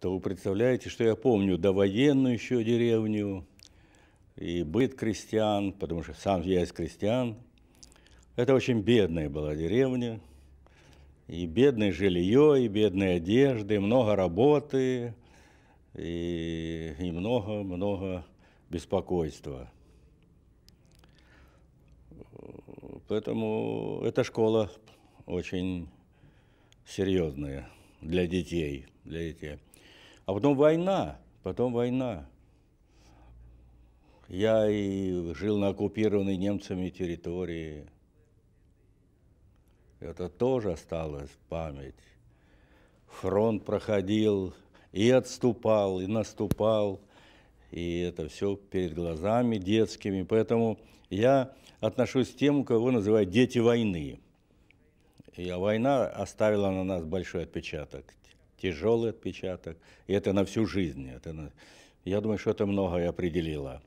то вы представляете, что я помню довоенную еще деревню и быт крестьян, потому что сам я из крестьян. Это очень бедная была деревня, и бедное жилье, и бедные одежды, и много работы, и, и много-много беспокойства. Поэтому эта школа очень серьезная для детей, для детей. А потом война, потом война. Я и жил на оккупированной немцами территории. Это тоже осталась память. Фронт проходил и отступал, и наступал. И это все перед глазами детскими. Поэтому я отношусь к тем, кого называют дети войны. И война оставила на нас большой отпечаток, тяжелый отпечаток. И это на всю жизнь. Это на... Я думаю, что это многое определило.